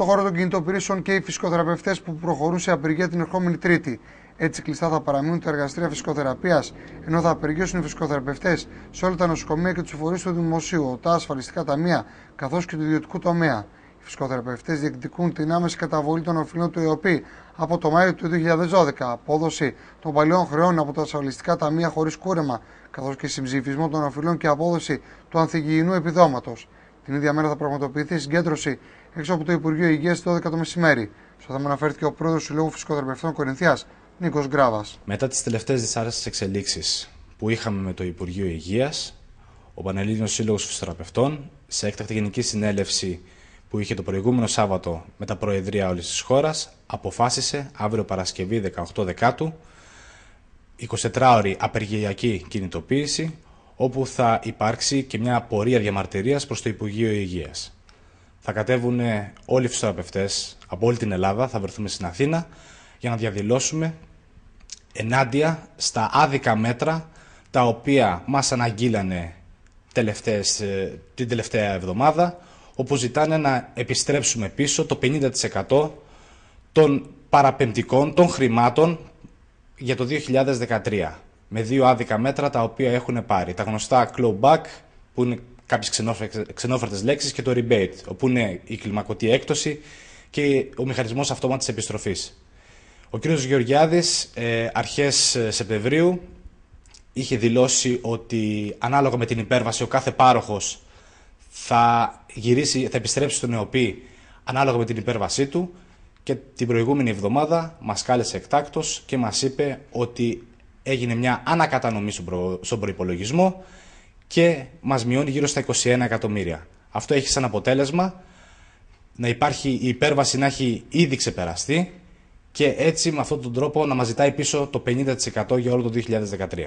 Στον χώρο των κινητοποιήσεων και οι φυσικοθεραπευτές που προχωρούν σε απεργία την ερχόμενη Τρίτη. Έτσι, κλειστά θα παραμείνουν τα εργαστήρια φυσικοθεραπείας, ενώ θα απεργήσουν οι φυσικοθεραπευτές σε όλα τα νοσοκομεία και τους φορείς του δημοσίου, τα ασφαλιστικά ταμεία, καθώς και του ιδιωτικού τομέα. Οι φυσικοθεραπευτές διεκδικούν την άμεση καταβολή των οφειλών του ΕΟΠΗ από το Μάιο του 2012, απόδοση των παλιών χρεών από τα ασφαλιστικά ταμεία χωρίς κούρεμα, καθώς και συμψηφισμό των οφειλών και απόδοση του ανθυγιεινού επιδόματος. Την ίδια μέρα θα πραγματοποιηθεί συγκέντρωση έξω από το Υπουργείο Υγείας το 12 το μεσημέρι. Στο θέμα αναφέρθηκε ο πρόεδρος του Συλλόγου Φυσικοθεραπευτών Κορινθίας, Νίκος Γκράβας. Μετά τις τελευταίες δυσάρεστες εξελίξεις που είχαμε με το Υπουργείο Υγείας, ο Πανελλήνιος Σύλλογος Φυσικοθεραπευτών, σε έκτακτη γενική συνέλευση που είχε το προηγούμενο Σάββατο με τα Προεδρία όλης της χώρας, αποφάσισε αύριο Παρασκευή 18 Δεκάτου 24 ώρη απεργιακή κινητοποίηση όπου θα υπάρξει και μια πορεία διαμαρτυρίας προς το Υπουργείο Υγείας. Θα κατέβουν όλοι οι φυσιοθεραπευτές από όλη την Ελλάδα, θα βρεθούμε στην Αθήνα, για να διαδηλώσουμε ενάντια στα άδικα μέτρα τα οποία μας αναγγείλανε ε, την τελευταία εβδομάδα, όπου ζητάνε να επιστρέψουμε πίσω το 50% των παραπεμπτικών των χρημάτων για το 2013 με δύο άδικα μέτρα τα οποία έχουν πάρει. Τα γνωστά clawback που είναι κάποιες ξενόφερτες λέξεις και το rebate όπου είναι η κλιμακωτή έκπτωση και ο μηχανισμός αυτόματης επιστροφής. Ο κ. Γεωργιάδης ε, αρχές ε, Σεπτεμβρίου είχε δηλώσει ότι ανάλογα με την υπέρβαση ο κάθε πάροχος θα, γυρίσει, θα επιστρέψει στον ΕΟΠΗ ανάλογα με την υπέρβασή του και την προηγούμενη εβδομάδα μας κάλεσε εκτάκτος και μας είπε ότι έγινε μια ανακατανομή στον προϋπολογισμό και μας μειώνει γύρω στα 21 εκατομμύρια. Αυτό έχει σαν αποτέλεσμα να υπάρχει η υπέρβαση να έχει ήδη ξεπεραστεί και έτσι με αυτόν τον τρόπο να μας ζητάει πίσω το 50% για όλο το 2013.